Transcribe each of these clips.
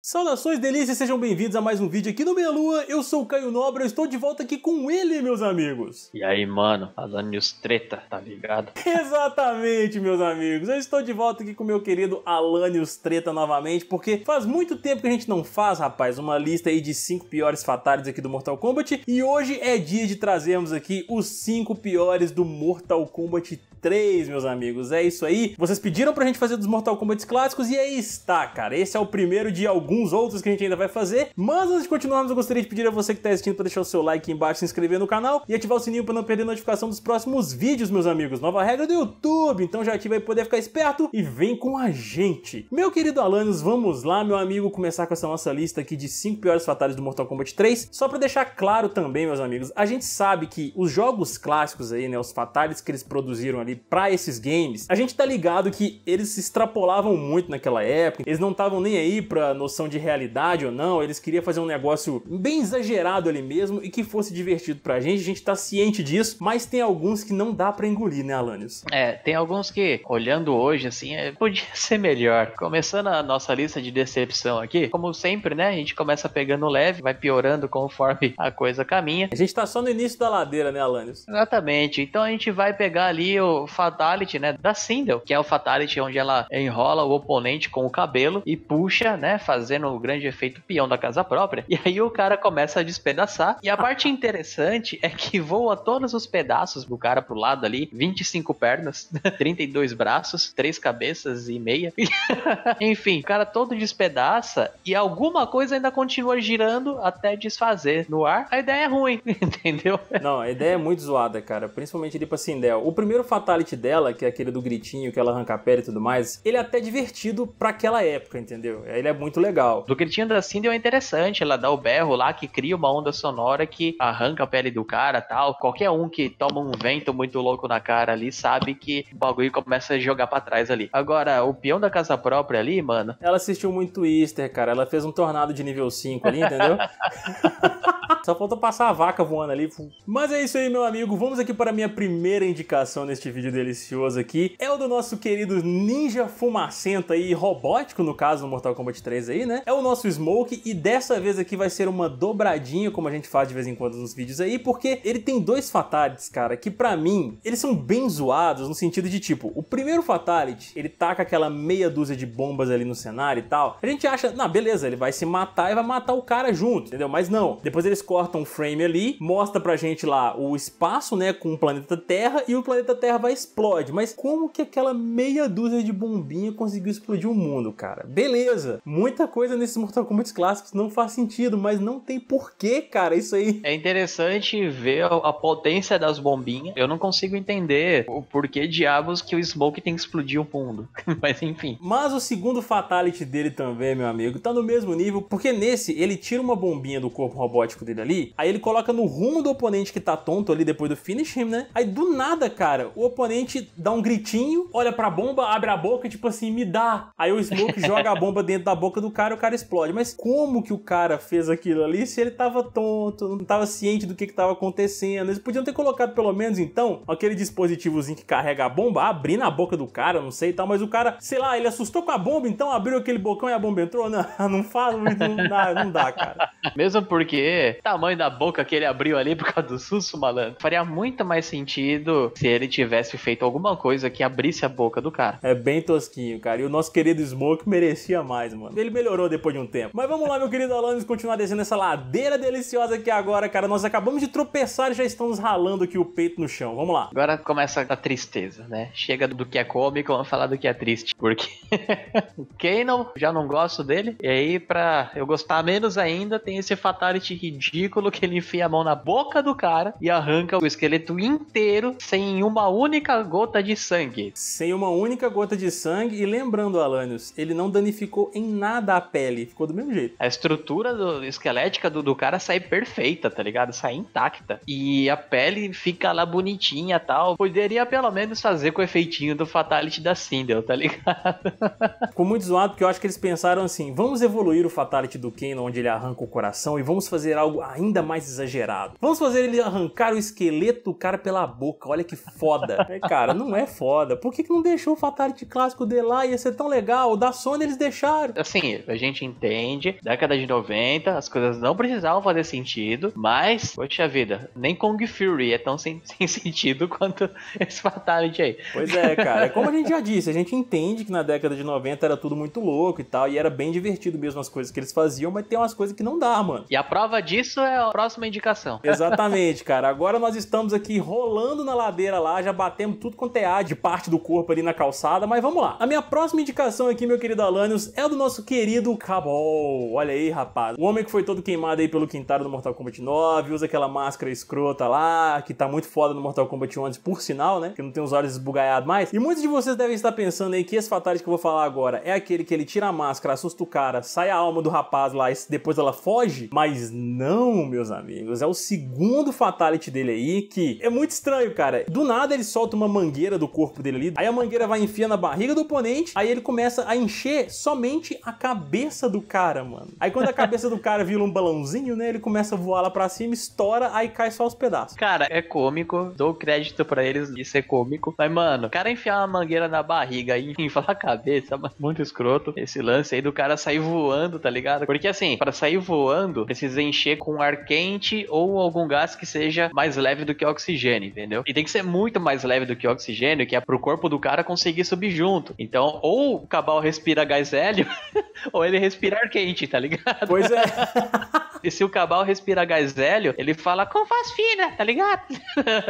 Saudações delícias, sejam bem-vindos a mais um vídeo aqui no Meia Lua. Eu sou o Caio Nobre, eu estou de volta aqui com ele, meus amigos. E aí, mano, Alanius news treta, tá ligado? Exatamente, meus amigos. Eu estou de volta aqui com meu querido Alanios Treta novamente, porque faz muito tempo que a gente não faz, rapaz, uma lista aí de 5 piores fatalities aqui do Mortal Kombat. E hoje é dia de trazermos aqui os 5 piores do Mortal Kombat 3, meus amigos. É isso aí. Vocês pediram pra gente fazer dos Mortal Kombat clássicos e aí está, cara. Esse é o primeiro de alguns outros que a gente ainda vai fazer. Mas antes de continuarmos, eu gostaria de pedir a você que tá assistindo pra deixar o seu like aqui embaixo, se inscrever no canal e ativar o sininho pra não perder notificação dos próximos vídeos, meus amigos. Nova regra do YouTube. Então já ativa aí pra poder ficar esperto e vem com a gente. Meu querido Alanis, vamos lá, meu amigo, começar com essa nossa lista aqui de 5 piores fatales do Mortal Kombat 3. Só pra deixar claro também, meus amigos, a gente sabe que os jogos clássicos aí, né, os fatales que eles produziram ali, ali para esses games, a gente tá ligado que eles se extrapolavam muito naquela época, eles não estavam nem aí pra noção de realidade ou não, eles queriam fazer um negócio bem exagerado ali mesmo e que fosse divertido pra gente, a gente tá ciente disso, mas tem alguns que não dá pra engolir, né, Alanis? É, tem alguns que, olhando hoje, assim, é, podia ser melhor. Começando a nossa lista de decepção aqui, como sempre, né, a gente começa pegando leve, vai piorando conforme a coisa caminha. A gente tá só no início da ladeira, né, Alanis? Exatamente, então a gente vai pegar ali o Fatality, né? Da Sindel, que é o Fatality onde ela enrola o oponente com o cabelo e puxa, né? Fazendo o grande efeito peão da casa própria. E aí o cara começa a despedaçar. E a parte interessante é que voa todos os pedaços do cara pro lado ali: 25 pernas, 32 braços, 3 cabeças e meia. Enfim, o cara todo despedaça e alguma coisa ainda continua girando até desfazer no ar. A ideia é ruim, entendeu? Não, a ideia é muito zoada, cara. Principalmente tipo ali pra Sindel. O primeiro fato fatality dela, que é aquele do gritinho que ela arranca a pele e tudo mais, ele é até divertido para aquela época, entendeu? Ele é muito legal. Do gritinho da Cindy é interessante, ela dá o berro lá que cria uma onda sonora que arranca a pele do cara tal. Qualquer um que toma um vento muito louco na cara ali sabe que o bagulho começa a jogar para trás ali. Agora, o peão da casa própria ali, mano. Ela assistiu muito Easter, cara. Ela fez um tornado de nível 5 ali, entendeu? Só faltou passar a vaca voando ali. Mas é isso aí, meu amigo. Vamos aqui para a minha primeira indicação neste vídeo delicioso aqui. É o do nosso querido ninja fumacento aí, robótico no caso, no Mortal Kombat 3 aí, né? É o nosso Smoke e dessa vez aqui vai ser uma dobradinha, como a gente faz de vez em quando nos vídeos aí, porque ele tem dois fatalities, cara, que pra mim, eles são bem zoados no sentido de tipo, o primeiro fatality, ele taca tá aquela meia dúzia de bombas ali no cenário e tal. A gente acha, na beleza, ele vai se matar e vai matar o cara junto, entendeu? Mas não. Depois eles correm corta um frame ali, mostra pra gente lá o espaço, né, com o planeta Terra e o planeta Terra vai explode. Mas como que aquela meia dúzia de bombinha conseguiu explodir o mundo, cara? Beleza, muita coisa nesses Mortal Kombat clássicos não faz sentido, mas não tem porquê, cara, isso aí. É interessante ver a potência das bombinhas. Eu não consigo entender o porquê diabos que o Smoke tem que explodir o mundo. mas enfim. Mas o segundo fatality dele também, meu amigo, tá no mesmo nível, porque nesse ele tira uma bombinha do corpo robótico dele ali, aí ele coloca no rumo do oponente que tá tonto ali depois do finish him, né? Aí do nada, cara, o oponente dá um gritinho, olha pra bomba, abre a boca, tipo assim, me dá. Aí o Smoke joga a bomba dentro da boca do cara e o cara explode. Mas como que o cara fez aquilo ali se ele tava tonto, não tava ciente do que que tava acontecendo? Eles podiam ter colocado pelo menos, então, aquele dispositivozinho que carrega a bomba, abrindo a boca do cara, não sei e tal, mas o cara, sei lá, ele assustou com a bomba, então abriu aquele bocão e a bomba entrou? Não, não faz, não, não, dá, não dá, cara. Mesmo porque tá tamanho da boca que ele abriu ali por causa do susto, malandro. Faria muito mais sentido se ele tivesse feito alguma coisa que abrisse a boca do cara. É bem tosquinho, cara. E o nosso querido Smoke merecia mais, mano. Ele melhorou depois de um tempo. Mas vamos lá, meu querido Alanis, continuar descendo essa ladeira deliciosa aqui agora, cara. Nós acabamos de tropeçar e já estamos ralando aqui o peito no chão. Vamos lá. Agora começa a tristeza, né? Chega do que é cômico, vamos falar do que é triste. Porque o Kanon, já não gosto dele. E aí, pra eu gostar menos ainda, tem esse fatality ridículo Piccolo que ele enfia a mão na boca do cara e arranca o esqueleto inteiro sem uma única gota de sangue. Sem uma única gota de sangue e lembrando, Alanios, ele não danificou em nada a pele, ficou do mesmo jeito. A estrutura do, esquelética do, do cara sai perfeita, tá ligado? Sai intacta. E a pele fica lá bonitinha tal. Poderia pelo menos fazer com o efeitinho do Fatality da Sindel, tá ligado? com muito zoado porque eu acho que eles pensaram assim, vamos evoluir o Fatality do Kano onde ele arranca o coração e vamos fazer algo ainda mais exagerado. Vamos fazer ele arrancar o esqueleto do cara pela boca, olha que foda. É, cara, não é foda. Por que, que não deixou o Fatality clássico de lá? Ia ser tão legal. O da Sony eles deixaram. Assim, a gente entende, década de 90, as coisas não precisavam fazer sentido, mas, poxa vida, nem Kong Fury é tão sem, sem sentido quanto esse Fatality aí. Pois é, cara. É como a gente já disse, a gente entende que na década de 90 era tudo muito louco e tal, e era bem divertido mesmo as coisas que eles faziam, mas tem umas coisas que não dá, mano. E a prova disso isso é a próxima indicação. Exatamente, cara. Agora nós estamos aqui rolando na ladeira lá, já batemos tudo quanto é ar de parte do corpo ali na calçada, mas vamos lá. A minha próxima indicação aqui, meu querido Alanios, é do nosso querido Cabol. Olha aí, rapaz. O homem que foi todo queimado aí pelo quintal do Mortal Kombat 9, usa aquela máscara escrota lá, que tá muito foda no Mortal Kombat 11, por sinal, né? Que não tem os olhos esbugalhados mais. E muitos de vocês devem estar pensando aí que esse fatality que eu vou falar agora é aquele que ele tira a máscara, assusta o cara, sai a alma do rapaz lá e depois ela foge, mas não não, meus amigos, é o segundo fatality dele aí, que é muito estranho, cara. Do nada ele solta uma mangueira do corpo dele ali, aí a mangueira vai enfiar na barriga do oponente, aí ele começa a encher somente a cabeça do cara, mano. Aí quando a cabeça do cara vira um balãozinho, né, ele começa a voar lá pra cima, estoura, aí cai só os pedaços. Cara, é cômico, dou crédito para eles, isso é cômico. Mas, mano, o cara enfiar uma mangueira na barriga e enfiar a cabeça, muito escroto esse lance aí do cara sair voando, tá ligado? Porque assim, para sair voando, precisa encher com ar quente ou algum gás que seja mais leve do que oxigênio, entendeu? E tem que ser muito mais leve do que oxigênio, que é pro corpo do cara conseguir subir junto. Então, ou o Cabal respira gás hélio, ou ele respira ar quente, tá ligado? Pois é. E se o Cabal respira gás hélio, ele fala com faz fina, tá ligado?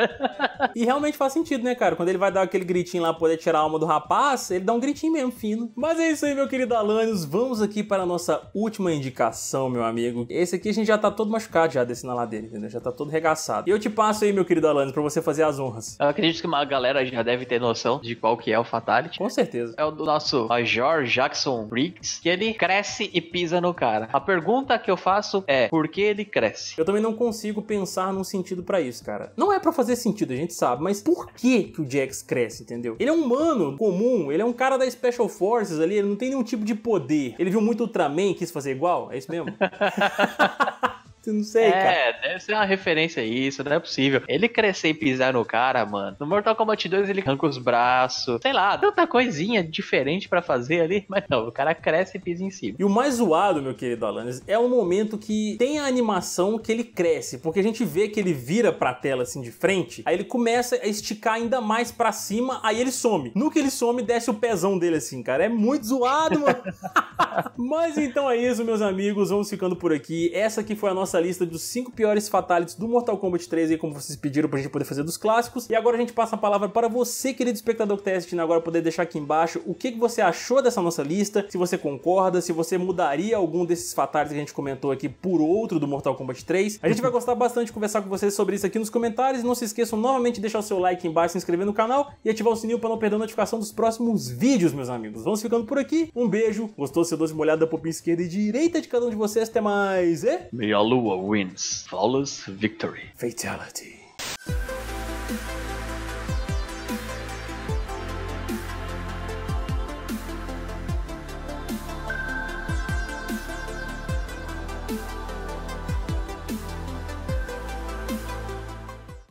e realmente faz sentido, né, cara? Quando ele vai dar aquele gritinho lá pra poder tirar a alma do rapaz, ele dá um gritinho mesmo fino. Mas é isso aí, meu querido Alanios. Vamos aqui para a nossa última indicação, meu amigo. Esse aqui a gente já tá todo machucado já desse na ladeira, entendeu? Já tá todo regaçado. E eu te passo aí, meu querido Alanios, pra você fazer as honras. Eu acredito que uma galera já deve ter noção de qual que é o Fatality. Com certeza. É o do nosso Major Jackson Briggs, que ele cresce e pisa no cara. A pergunta que eu faço é, porque é. por que ele cresce? Eu também não consigo pensar num sentido para isso, cara. Não é para fazer sentido, a gente sabe, mas por que que o Jax cresce, entendeu? Ele é um humano comum, ele é um cara da Special Forces ali, ele não tem nenhum tipo de poder. Ele viu muito Ultraman e quis fazer igual, é isso mesmo? não sei, é, cara. É, deve ser uma referência a isso, não é possível. Ele crescer e pisar no cara, mano. No Mortal Kombat 2 ele arranca os braços, sei lá, tanta coisinha diferente para fazer ali, mas não, o cara cresce e pisa em cima. E o mais zoado, meu querido Alanis, é o momento que tem a animação que ele cresce, porque a gente vê que ele vira pra tela assim de frente, aí ele começa a esticar ainda mais para cima, aí ele some. No que ele some, desce o pezão dele assim, cara. É muito zoado, mano. mas então é isso, meus amigos, vamos ficando por aqui. Essa aqui foi a nossa nossa lista dos 5 piores fatalities do Mortal Kombat 3 aí, como vocês pediram pra gente poder fazer dos clássicos. E agora a gente passa a palavra para você, querido espectador que está assistindo agora, poder deixar aqui embaixo o que, que você achou dessa nossa lista, se você concorda, se você mudaria algum desses fatalities que a gente comentou aqui por outro do Mortal Kombat 3. A gente vai gostar bastante de conversar com vocês sobre isso aqui nos comentários. Não se esqueçam novamente de deixar o seu like embaixo, se inscrever no canal e ativar o sininho para não perder a notificação dos próximos vídeos, meus amigos. Vamos ficando por aqui. Um beijo. Gostou? Se doce molhado da popinha esquerda e direita de cada um de vocês. Até mais. E... Meia lua. Lua wins flawless victory. Fatality.